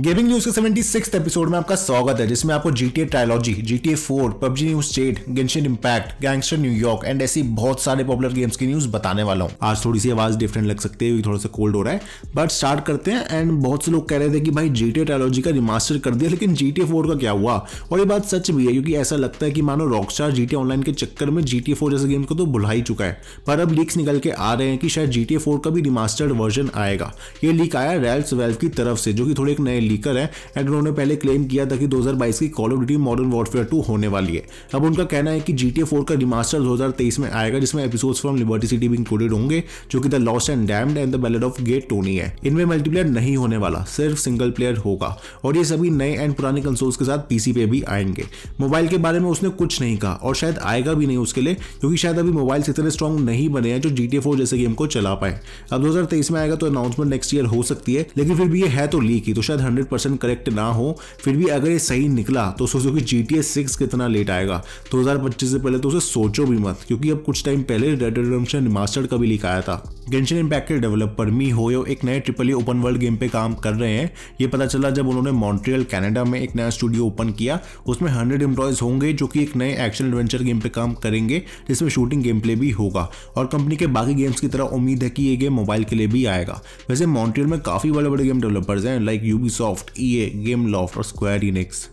Gaming news के seventy six episode में आपका स्वागत है जिसमें आपको GTA trilogy GTA four PUBG news state Genshin impact gangster New York and ऐसी बहुत सारे पॉपुलर गेम्स की न्यूज बताने वाला हूँ आज थोड़ी सी आवाज डिफरेंट लग सकती है थोड़ा सा कोल्ड हो रहा है बट स्टार्ट करते हैं एंड बहुत से लोग कह रहे थे कि भाई जीटीए ट्रायलॉजी का रिमास्टर कर दिया लेकिन जीटीए फोर का क्या हुआ और ये बात सच भी है क्योंकि ऐसा लगता है कि मानो रॉकस्टार जीटीए ऑनलाइन के चक्कर में जीटीए फोर जैसे गेम को तो भुला ही चुका है पर अब लीक्स निकल के आ रहे हैं कि शायद जीटीए फोर का भी रिमास्टर्ड वर्जन आएगा ये लीक आया रेल्स वेल्व की तरफ से जो कि थोड़े एक नए लीकर है एंड उन्होंने पहले क्लेम किया था कि 2022 की Call of Duty Modern Warfare 2 होने वाली है अब उनका कहना है कि जी टी का रिमास्टर 2023 में आएगा जिसमें एपिसोड्स फ्रॉम लिबर्टी सिटी भी इंक्लूडेड होंगे जो कि The Lost and Damned and The Ballad of Gay Tony है इनमें मल्टीप्लेयर नहीं होने वाला सिर्फ सिंगल प्लेयर होगा और ये सभी नए एंड पुराने कंसोल्स के साथ पीसी पे भी आएंगे मोबाइल के बारे में उसने कुछ नहीं कहा और शायद आएगा भी नहीं उसके लिए क्योंकि शायद अभी मोबाइल इतने स्ट्रॉन्ग नहीं बने हैं जो जी टी जैसे गेम को चला पाए अब दो में आएगा तो अनाउंसमेंट नेक्स्ट ईयर हो सकती है लेकिन फिर भी ये है तो लीक ही तो शायद 100% करेक्ट ना हो फिर भी अगर ये सही निकला तो सोचो कि जी टी सिक्स कितना लेट आएगा दो हज़ार पच्चीस से पहले तो उसे सोचो भी मत क्योंकि अब कुछ टाइम पहले रेड रिडम्पशन रिमास्टर्ड का भी लिख आया था गेंशन इम्पैक्ट के डेवलपर मी होयो एक नए triple E open world game पे काम कर रहे हैं ये पता चला जब उन्होंने मॉन्ट्रियल कनाडा में एक नया स्टूडियो ओपन किया उसमें हंड्रेड एम्प्लॉयज़ होंगे जो कि एक नए एक्शन एडवेंचर गेम पे काम करेंगे जिसमें शूटिंग गेम प्ले भी होगा और कंपनी के बाकी गेम्स की तरह उम्मीद है कि ये गेम मोबाइल के लिए भी आएगा वैसे मॉन्ट्रियल में काफ़ी बड़े बड़े गेम डेवलपर्स हैं लाइक यू बी माइक्रोसॉफ्ट ई गेम लॉफ्ट और Square Enix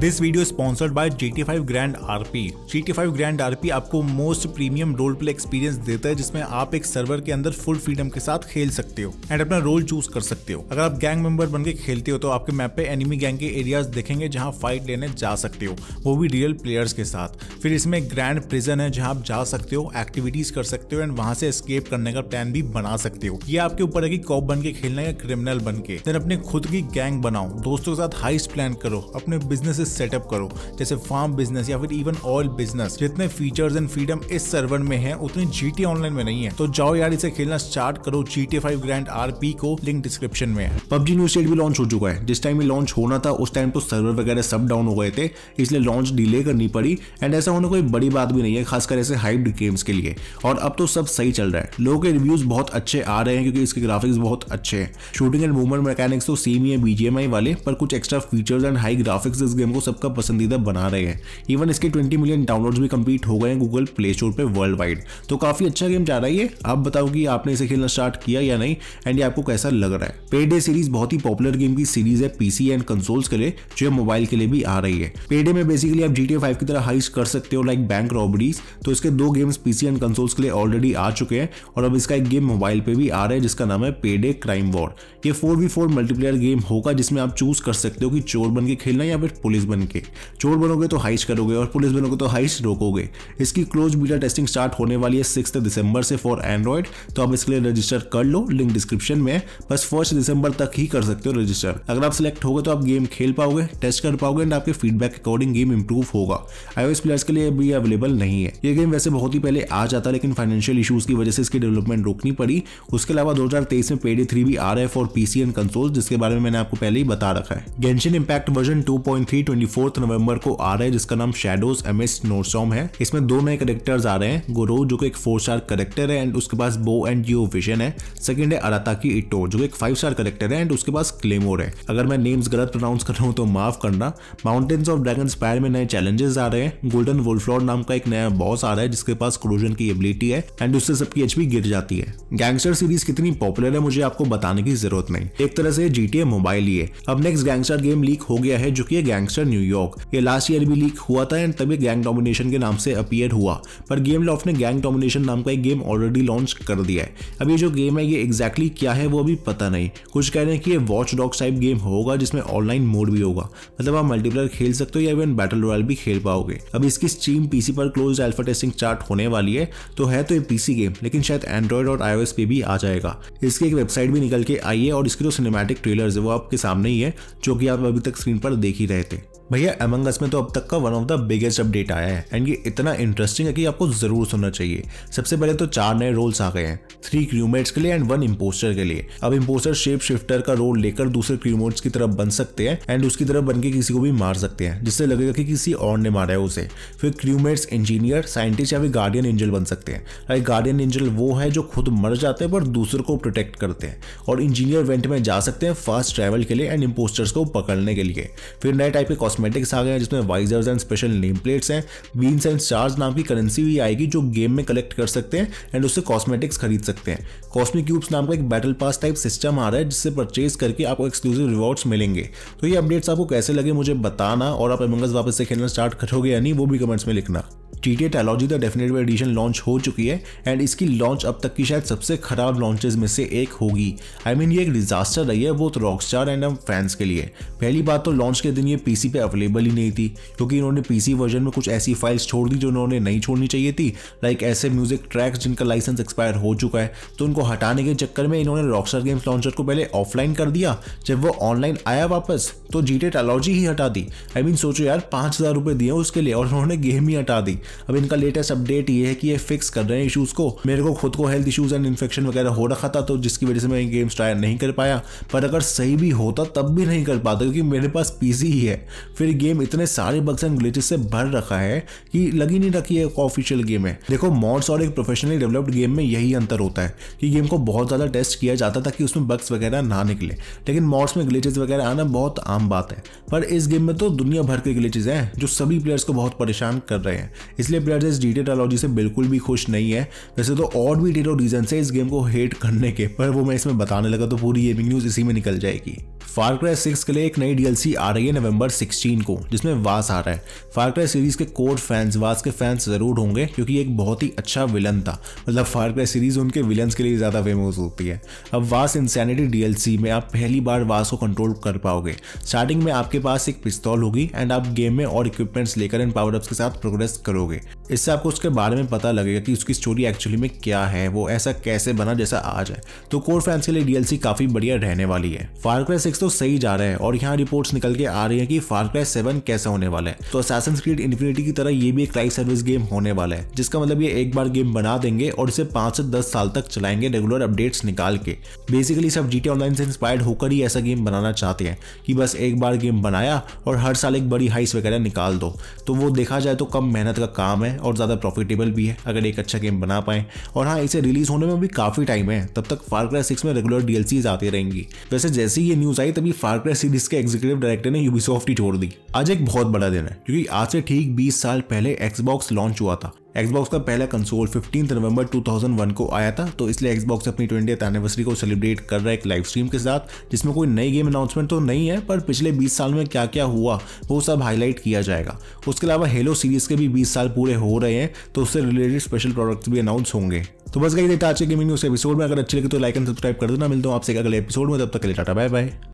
this video sponsored by GT5 Grand RP। GT5 Grand RP आपको most premium role play experience देता है जिसमें आप एक सर्वर के अंदर फुल फ्रीडम के साथ खेल सकते हो एंड अपना रोल चूज कर सकते हो अगर आप गैंग मेंबर बन के खेलते हो तो आपके मैप पे एनिमी गैंग के एरियाज देखेंगे जहाँ फाइट लेने जा सकते हो वो भी रियल प्लेयर्स के साथ फिर इसमें ग्रैंड प्रिजन है जहाँ आप जा सकते हो एक्टिविटीज कर सकते हो एंड वहां से स्केप करने का प्लान भी बना सकते हो ये आपके ऊपर है कि कॉप बन के खेलना या क्रिमिनल बन के देन अपने खुद की गैंग बनाओ दोस्तों के साथ हाइस्ट प्लान करो अपने बिजनेसेस सेटअप करो जैसे फार्म बिजनेस या फिर इवन ऑयल बिजनेस जितने फीचर्स एंड फ्रीडम इस सर्वर में है उतने जीटी ऑनलाइन में नहीं है तो जाओ यार इसे खेलना स्टार्ट करो जीटी फाइव ग्रैंड आरपी को लिंक डिस्क्रिप्शन में पबजी न्यू स्टेट भी लॉन्च हो चुका है जिस टाइम ये लॉन्च होना था उस टाइम तो सर्वर वगैरह सब डाउन हो गए थे इसलिए लॉन्च डिले करनी पड़ी एंड ऐसा होना कोई बड़ी बात भी नहीं है खासकर ऐसे हाइप्ड गेम्स के लिए और अब तो सब सही चल रहा है लोगों के रिव्यूज बहुत अच्छे आ रहे हैं क्योंकि इसके ग्राफिक्स बहुत अच्छे हैं शूटिंग एंड मूवमेंट मैकेनिक्स तो सेम ही है बीजेएमआई वाले पर कुछ extra features and high graphics graphics इस गेम को सबका पसंदीदा बना रहे हैं इवन इसके 20 मिलियन डाउनलोड्स भी कंप्लीट हो गए हैं गूगल प्ले स्टोर पर वर्ल्ड वाइड तो काफ़ी अच्छा गेम जा रहा है ये आप बताओ कि आपने इसे खेलना स्टार्ट किया या नहीं एंड ये आपको कैसा लग रहा है पेडे सीरीज बहुत ही पॉपुलर गेम की सीरीज है पीसी एंड कंसोल्स के लिए जो मोबाइल के लिए भी आ रही है पेडे में बेसिकली आप जीटीए फाइव की तरह हाइस कर सकते हो लाइक बैंक रॉबरीज तो इसके दो गेम्स पीसी एंड कंसोल्स के लिए ऑलरेडी आ चुके हैं और अब इसका एक गेम मोबाइल पे भी आ रहा है जिसका नाम है पेडे क्राइम वॉर ये four v four multiplayer game होगा जिसमें आप चूज कर सकते हो कि चोर बन के खेलना या फिर पुलिस बन के चोर बनोगे तो हाइस करोगे और पुलिस बनोगे तो हाइस रोकोगे इसकी क्लोज बीटा टेस्टिंग स्टार्ट होने वाली है सिक्स दिसंबर से फॉर एंड्रॉयड तो आप इसके लिए रजिस्टर कर लो लिंक डिस्क्रिप्शन में बस फर्स्ट दिसंबर तक ही कर सकते हो रजिस्टर अगर आप सिलेक्ट हो तो आप गेम खेल पाओगे टेस्ट कर पाओगे एंड आपके फीडबैक अकॉर्डिंग गेम इंप्रूव होगा आईओएस प्लेयर्स के लिए भी अवेलेबल नहीं है ये गेम वैसे बहुत ही पहले आ जाता लेकिन फाइनेंशियल इशूज की वजह से इसकी डेवलपमेंट रोकनी पड़ी उसके अलावा 2023 में पेडी थ्री भी आ रहा है फॉर पीसी एंड कंसोल जिसके बारे में मैंने आपको पहले ही बता रखा है गेंशन इम्पैक्ट वर्जन टू नवंबर को आ रहा है जिसका नाम शेडोज एमिस नोरसोम है इसमें दो नए करेक्टर्स आ रहे हैं गोरो जो कि एक फोर स्टार करेक्टर है एंड उसके पास बो एंड यो विजन है सेकंड है अराताकी इटो जो एक फाइव स्टार करेक्टर है एंड उसके पास क्लेमोर है अगर मैं नेम्स गलत प्रोनाउंस कर रहा हूँ तो माफ करना माउंटेन्स ऑफ ड्रैगन स्पायर में नए चैलेंजेस आ रहे हैं गोल्डन वुल्फ्लॉर नाम का एक नया बॉस आ रहा है जिसके पास क्रोजन की एबिलिटी है एंड उससे सबकी एचपी गिर जाती है गैंगस्टर सीरीज कितनी पॉपुलर है मुझे आपको बताने की जरूरत नहीं एक तरह से जीटीए मोबाइल ही है अब नेक्स्ट गैंगस्टर गेम लीक हो गया है जो कि ये गैंगस्टर न्यूयॉर्क ये लास्ट ईयर भी लीक हुआ था एंड तभी गैंग डोमिनेशन के नाम से अपियर हुआ पर गेम लॉफ ने गैंग डोमिनेशन नाम का एक गेम ऑलरेडी लॉन्च कर दिया है अब ये जो गेम है ये एग्जैक्टली exactly क्या है वो अभी पता नहीं कुछ कह रहे हैं कि ये वॉच डॉग टाइप गेम होगा जिसमें ऑनलाइन मोड भी होगा मतलब आप मल्टीप्लेयर खेल सकते हो या इवन बैटल रॉयल भी खेल पाओगे अब इसकी स्टीम पीसी पर क्लोज एल्फा टेस्टिंग चार्ट होने वाली है तो है तो ये पीसी गेम लेकिन शायद एंड्रॉयड और आईओएस पे भी आ जाएगा इसकी एक वेबसाइट भी निकल के आई है और इसके जो सिनेमेटिक ट्रेलर है वो आपके सामने ही है जो कि आप अभी तक स्क्रीन पर देखिए jirete. भैया अमंग अस में तो अब तक का one of the biggest update आया है एंड ये इतना इंटरेस्टिंग है कि आपको जरूर सुनना चाहिए सबसे पहले तो चार नए रोल्स आ गए हैं थ्री क्रूमेट्स के लिए एंड वन इम्पोस्टर के लिए अब इम्पोस्टर शेप शिफ्टर का रोल लेकर दूसरे क्रूमेट्स की तरफ बन सकते हैं एंड उसकी तरफ बन के किसी को भी मार सकते हैं जिससे लगेगा कि किसी और ने मारा है उसे फिर क्रूमेट्स इंजीनियर साइंटिस्ट या फिर गार्डियन एंजल बन सकते हैं लाइक गार्डियन एंजल वो है जो खुद मर जाते हैं पर दूसरे को प्रोटेक्ट करते हैं और इंजीनियर वेंट में जा सकते हैं फास्ट ट्रैवल के लिए एंड इम्पोस्टर्स को पकड़ने के लिए फिर नए टाइप के कॉस्मेट कॉस्मेटिक्स आ गए हैं जिसमें visors and special name plates हैं बीन्स एंड चार्ज नाम की करेंसी भी आएगी जो गेम में कलेक्ट कर सकते हैं एंड उससे कॉस्मेटिक्स खरीद सकते हैं कॉस्मिक क्यूब्स नाम का एक बैटल पास टाइप सिस्टम आ रहा है जिससे परचेज करके आपको एक्सक्लूसिव रिवॉर्ड्स मिलेंगे तो ये अपडेट्स आपको कैसे लगे मुझे बताना और आप एमंगस वापस से खेलना स्टार्ट करोगे या नहीं वो भी कमेंट्स में लिखना टी टी trilogy the definitive edition launch हो चुकी है एंड इसकी लॉन्च अब तक की शायद सबसे खराब लॉन्चेज में से एक होगी आई I मीन mean, ये एक डिजास्टर रही है वो तो रॉक स्टार एंड हम फैंस के लिए पहली बात तो लॉन्च के दिन ये पीसी पे अवेलेबल ही नहीं थी क्योंकि इन्होंने पीसी वर्जन में कुछ ऐसी फाइल्स छोड़ दी जो इन्होंने नहीं छोड़नी चाहिए थी लाइक ऐसे म्यूजिक ट्रैक्स जिनका लाइसेंस एक्सपायर हो चुका है तो उनको हटाने के चक्कर में इन्होंने रॉकस्टार गेम्स लॉन्चर को पहले ऑफलाइन कर दिया जब वो ऑनलाइन आया वापस तो जी टेलॉजी ही हटा दी आई I मीन mean, सोचो यार पाँच हज़ार रुपये दिए उसके लिए और उन्होंने गेम ही हटा दी अब इनका लेटेस्ट अपडेट ये है कि ये फिक्स कर रहे हैं इशूज़ को मेरे को खुद को हेल्थ इशूज़ एंड इन्फेक्शन वगैरह हो रखा था तो जिसकी वजह से मैं गेम्स ट्राई नहीं कर पाया पर अगर सही भी होता तब भी नहीं कर पाता क्योंकि मेरे पास पी ही है फिर गेम इतने सारे बक्स एंड ग्लिचेस से भर रखा है कि लगी नहीं रखी है ऑफिशियल गेम है देखो मॉड्स और एक प्रोफेशनली डेवलप्ड गेम में यही अंतर होता है कि गेम को बहुत ज़्यादा टेस्ट किया जाता था कि उसमें बग्स वगैरह ना निकले लेकिन मॉड्स में ग्लिचेस वगैरह आना बहुत आम बात है पर इस गेम में तो दुनिया भर के ग्लिचेज हैं जो सभी प्लेयर्स को बहुत परेशान कर रहे हैं इसलिए प्लेयर्स इस डी टेक्नोलॉजी से बिल्कुल भी खुश नहीं है वैसे तो और भी डेटो रीजन है इस गेम को हेट करने के पर वो मैं इसमें बताने लगा तो पूरी गेमिंग न्यूज इसी में निकल जाएगी फार सिक्स के लिए एक नई डीएलसी आ रही है नवंबर 16 को जिसमें वास आ रहा है फार सीरीज के कोर फैंस वास के फैंस जरूर होंगे क्योंकि एक बहुत ही अच्छा विलन था मतलब फार सीरीज उनके विलन के लिए ज़्यादा फेमस होती है अब वास इंसैनिटी डीएलसी में आप पहली बार वास को कंट्रोल कर पाओगे स्टार्टिंग में आपके पास एक पिस्तौल होगी एंड आप गेम में और इक्विपमेंट्स लेकर इन पावर अप्स के साथ प्रोग्रेस करोगे करोगे इससे आपको उसके बारे में पता लगेगा कि उसकी स्टोरी एक्चुअली में क्या है वो ऐसा कैसे बना जैसा आज है तो कोर फैंस के लिए डीएलसी काफी बढ़िया रहने वाली है फारक्राई सिक्स तो सही जा रहे हैं और यहाँ रिपोर्ट निकल के आ रही है कि फारक्राई सेवन कैसा होने वाला है तो असैसन स्क्रीड इन्फिनिटी की तरह ये भी एक लाइव सर्विस गेम होने वाला है जिसका मतलब ये एक बार गेम बना देंगे और इसे पांच से दस साल तक चलाएंगे रेगुलर अपडेट्स निकाल के बेसिकली सब जीटी ऑनलाइन से इंस्पायर्ड होकर ही ऐसा गेम बनाना चाहते हैं कि बस एक बार गेम बनाया और हर साल एक बड़ी हाइस वगैरह निकाल दो तो वो देखा जाए तो कम मेहनत का काम है और ज़्यादा प्रॉफिटेबल भी है अगर एक अच्छा गेम बना पाएँ और हाँ इसे रिलीज होने में भी काफ़ी टाइम है तब तक फार क्राई सिक्स में रेगुलर डीएलसीज आती रहेंगी वैसे जैसे ही ये न्यूज़ आई तभी फार क्राई सीरीज के एग्जीक्यूटिव डायरेक्टर ने यूबीसॉफ्ट ही छोड़ दी आज एक बहुत बड़ा दिन है क्योंकि आज से ठीक बीस साल पहले एक्सबॉक्स लॉन्च हुआ था एक्सबॉक्स का पहला कंसोल 15 नवंबर 2001 को आया था तो इसलिए एक्सबॉक्स अपनी ट्वेंटियथ एनिवर्सरी को सेलिब्रेट कर रहा है एक लाइव स्ट्रीम के साथ जिसमें कोई नई गेम अनाउंसमेंट तो नहीं है पर पिछले 20 साल में क्या क्या हुआ वो सब हाईलाइट किया जाएगा उसके अलावा हेलो सीरीज के भी बीस साल पूरे हो रहे हैं तो उससे रिलेटेड स्पेशल प्रोडक्ट्स भी अनाउंस होंगे तो बस गई थे आज के गेमिंग न्यूज एपिसोड में अगर अच्छी लगे तो लाइक एंड सब्सक्राइब कर देना मिलता हूँ आपसे अगले एपिसोड में तब तक के लिए टाटा बाय बाय